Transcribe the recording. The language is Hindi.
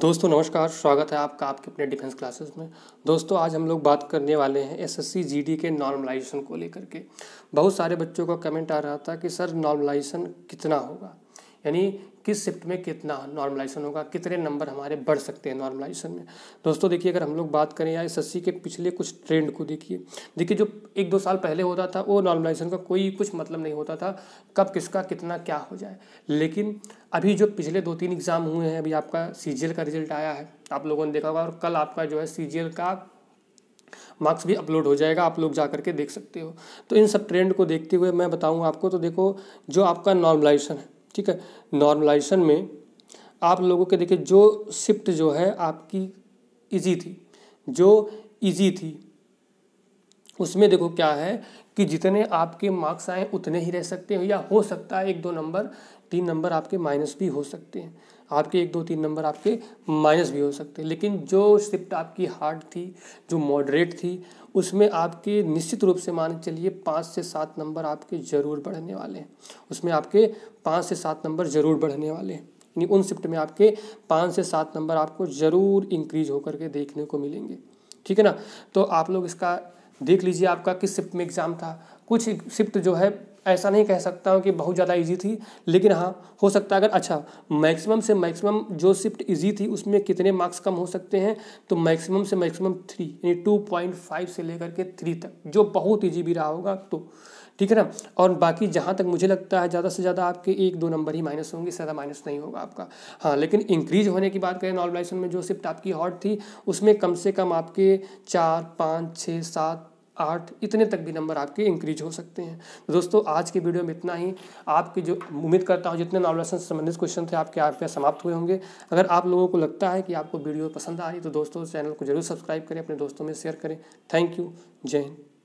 दोस्तों नमस्कार स्वागत है आपका आपके अपने डिफेंस क्लासेस में दोस्तों आज हम लोग बात करने वाले हैं एसएससी जीडी के नॉर्मलाइजेशन को लेकर के बहुत सारे बच्चों का कमेंट आ रहा था कि सर नॉर्मलाइजेशन कितना होगा यानी किस शिफ्ट में कितना नॉर्मलाइजेशन होगा कितने नंबर हमारे बढ़ सकते हैं नॉर्मलाइजेशन में दोस्तों देखिए अगर हम लोग बात करें या एस के पिछले कुछ ट्रेंड को देखिए देखिए जो एक दो साल पहले होता था वो नॉर्मलाइजेशन का कोई कुछ मतलब नहीं होता था कब किसका कितना क्या हो जाए लेकिन अभी जो पिछले दो तीन एग्ज़ाम हुए हैं अभी आपका सी का रिजल्ट आया है आप लोगों ने देखा होगा और कल आपका जो है सी का मार्क्स भी अपलोड हो जाएगा आप लोग जा करके देख सकते हो तो इन सब ट्रेंड को देखते हुए मैं बताऊँगा आपको तो देखो जो आपका नॉर्मलाइजेशन है ठीक है नॉर्मलाइजेशन में आप लोगों के देखिए जो शिफ्ट जो है आपकी इजी थी जो इजी थी उसमें देखो क्या है कि जितने आपके मार्क्स आए उतने ही रह सकते हैं या हो सकता है एक दो नंबर तीन नंबर आपके माइनस भी हो सकते हैं आपके एक दो तीन नंबर आपके माइनस भी हो सकते हैं लेकिन जो शिफ्ट आपकी हार्ड थी जो मॉडरेट थी उसमें आपके निश्चित रूप से मान चलिए पाँच से सात नंबर आपके ज़रूर बढ़ने वाले हैं उसमें आपके पाँच से सात नंबर ज़रूर बढ़ने वाले हैं यानी उन शिफ्ट में आपके पाँच से सात नंबर आपको ज़रूर इंक्रीज होकर के देखने को मिलेंगे ठीक है ना तो आप लोग इसका देख लीजिए आपका किस शिफ्ट में एग्ज़ाम था कुछ शिफ्ट जो है ऐसा नहीं कह सकता हूँ कि बहुत ज़्यादा इजी थी लेकिन हाँ हो सकता है अगर अच्छा मैक्सिमम से मैक्सिमम जो शिफ्ट इजी थी उसमें कितने मार्क्स कम हो सकते हैं तो मैक्सिमम से मैक्सिमम थ्री यानी टू पॉइंट फाइव से लेकर के थ्री तक जो बहुत ईजी भी रहा होगा तो ठीक है ना और बाकी जहाँ तक मुझे लगता है ज़्यादा से ज़्यादा आपके एक दो नंबर ही माइनस होंगे ज़्यादा माइनस नहीं होगा आपका हाँ लेकिन इंक्रीज होने की बात करें नॉर्मलाइजेशन में जो शिफ्ट आपकी हॉट थी उसमें कम से कम आपके चार पाँच छः सात आठ इतने तक भी नंबर आपके इंक्रीज हो सकते हैं तो दोस्तों आज की वीडियो में इतना ही आपकी जो उम्मीद करता हूँ जितने नॉवलेशन से संबंधित क्वेश्चन थे आपके आप पे समाप्त हुए होंगे अगर आप लोगों को लगता है कि आपको वीडियो पसंद आ रही तो दोस्तों चैनल को जरूर सब्सक्राइब करें अपने दोस्तों में शेयर करें थैंक यू जय हिंद